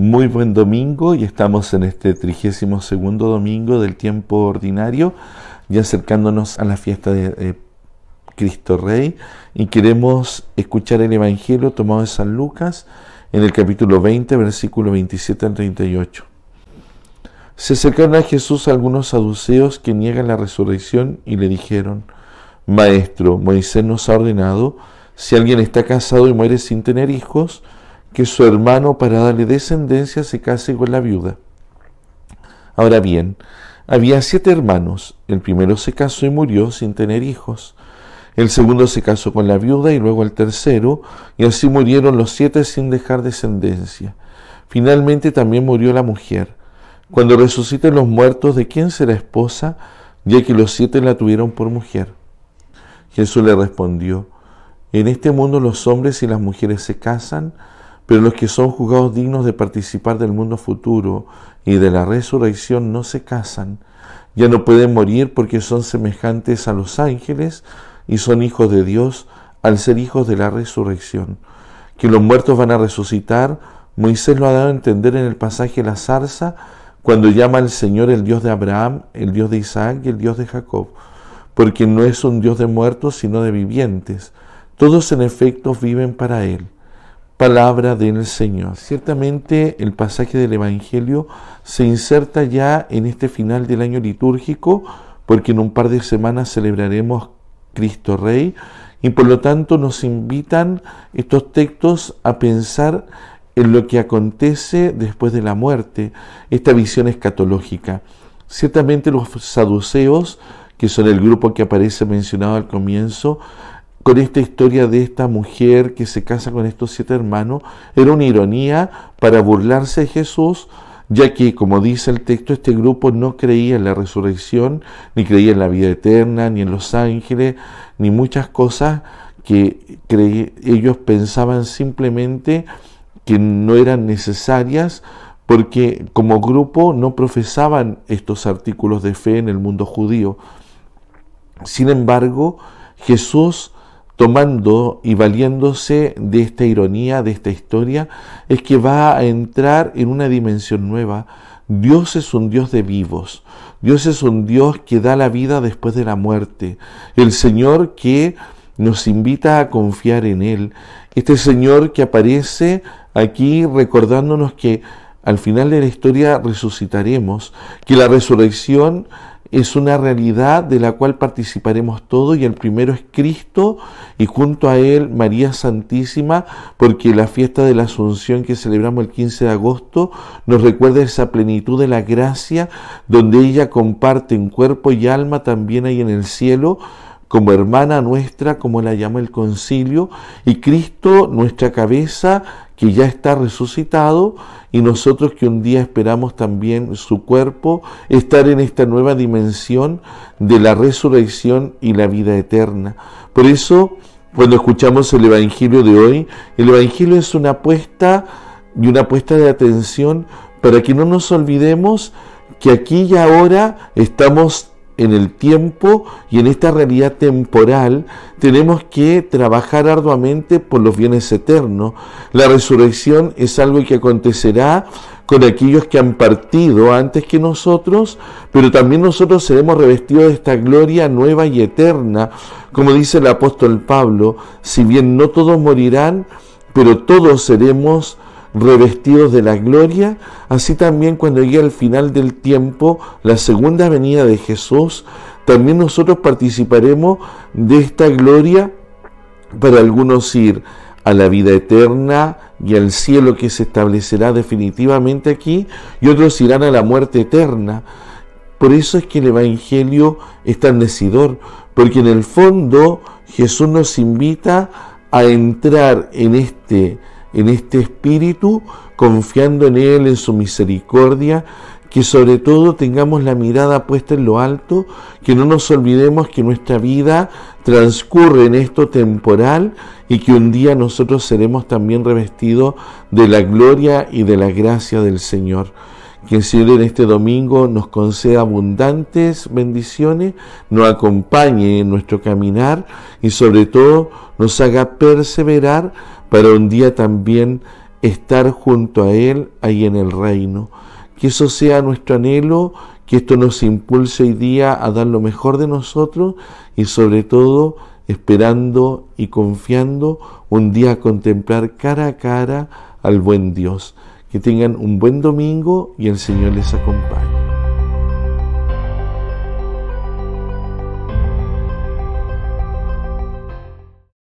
Muy buen domingo y estamos en este 32 segundo domingo del tiempo ordinario y acercándonos a la fiesta de eh, Cristo Rey y queremos escuchar el Evangelio tomado de San Lucas en el capítulo 20, versículo 27 al 38. Se acercaron a Jesús algunos saduceos que niegan la resurrección y le dijeron, Maestro, Moisés nos ha ordenado, si alguien está casado y muere sin tener hijos, que su hermano para darle descendencia se case con la viuda. Ahora bien, había siete hermanos. El primero se casó y murió sin tener hijos. El segundo se casó con la viuda y luego el tercero, y así murieron los siete sin dejar descendencia. Finalmente también murió la mujer. Cuando resuciten los muertos, ¿de quién será esposa? Ya que los siete la tuvieron por mujer. Jesús le respondió, En este mundo los hombres y las mujeres se casan, pero los que son juzgados dignos de participar del mundo futuro y de la resurrección no se casan, ya no pueden morir porque son semejantes a los ángeles y son hijos de Dios al ser hijos de la resurrección. Que los muertos van a resucitar, Moisés lo ha dado a entender en el pasaje La zarza, cuando llama al Señor el Dios de Abraham, el Dios de Isaac y el Dios de Jacob, porque no es un Dios de muertos, sino de vivientes. Todos en efecto viven para Él palabra del Señor. Ciertamente el pasaje del Evangelio se inserta ya en este final del año litúrgico, porque en un par de semanas celebraremos Cristo Rey, y por lo tanto nos invitan estos textos a pensar en lo que acontece después de la muerte, esta visión escatológica. Ciertamente los saduceos, que son el grupo que aparece mencionado al comienzo, con esta historia de esta mujer que se casa con estos siete hermanos era una ironía para burlarse de Jesús, ya que, como dice el texto, este grupo no creía en la resurrección, ni creía en la vida eterna, ni en los ángeles, ni muchas cosas que ellos pensaban simplemente que no eran necesarias porque como grupo no profesaban estos artículos de fe en el mundo judío. Sin embargo, Jesús tomando y valiéndose de esta ironía, de esta historia, es que va a entrar en una dimensión nueva. Dios es un Dios de vivos. Dios es un Dios que da la vida después de la muerte. El Señor que nos invita a confiar en Él. Este Señor que aparece aquí recordándonos que al final de la historia resucitaremos, que la resurrección es una realidad de la cual participaremos todos y el primero es Cristo y junto a Él María Santísima, porque la fiesta de la Asunción que celebramos el 15 de agosto nos recuerda esa plenitud de la gracia donde ella comparte en cuerpo y alma también ahí en el cielo como hermana nuestra, como la llama el concilio, y Cristo, nuestra cabeza, que ya está resucitado, y nosotros que un día esperamos también su cuerpo, estar en esta nueva dimensión de la resurrección y la vida eterna. Por eso, cuando escuchamos el Evangelio de hoy, el Evangelio es una apuesta y una apuesta de atención para que no nos olvidemos que aquí y ahora estamos en el tiempo y en esta realidad temporal, tenemos que trabajar arduamente por los bienes eternos. La resurrección es algo que acontecerá con aquellos que han partido antes que nosotros, pero también nosotros seremos revestidos de esta gloria nueva y eterna. Como dice el apóstol Pablo, si bien no todos morirán, pero todos seremos revestidos de la gloria, así también cuando llegue al final del tiempo la segunda venida de Jesús, también nosotros participaremos de esta gloria para algunos ir a la vida eterna y al cielo que se establecerá definitivamente aquí y otros irán a la muerte eterna. Por eso es que el Evangelio es tan decidor, porque en el fondo Jesús nos invita a entrar en este en este espíritu, confiando en Él, en su misericordia, que sobre todo tengamos la mirada puesta en lo alto, que no nos olvidemos que nuestra vida transcurre en esto temporal y que un día nosotros seremos también revestidos de la gloria y de la gracia del Señor. Que el Señor en este domingo nos conceda abundantes bendiciones, nos acompañe en nuestro caminar y sobre todo nos haga perseverar para un día también estar junto a Él ahí en el reino. Que eso sea nuestro anhelo, que esto nos impulse hoy día a dar lo mejor de nosotros y sobre todo esperando y confiando un día a contemplar cara a cara al buen Dios. Que tengan un buen domingo y el Señor les acompañe.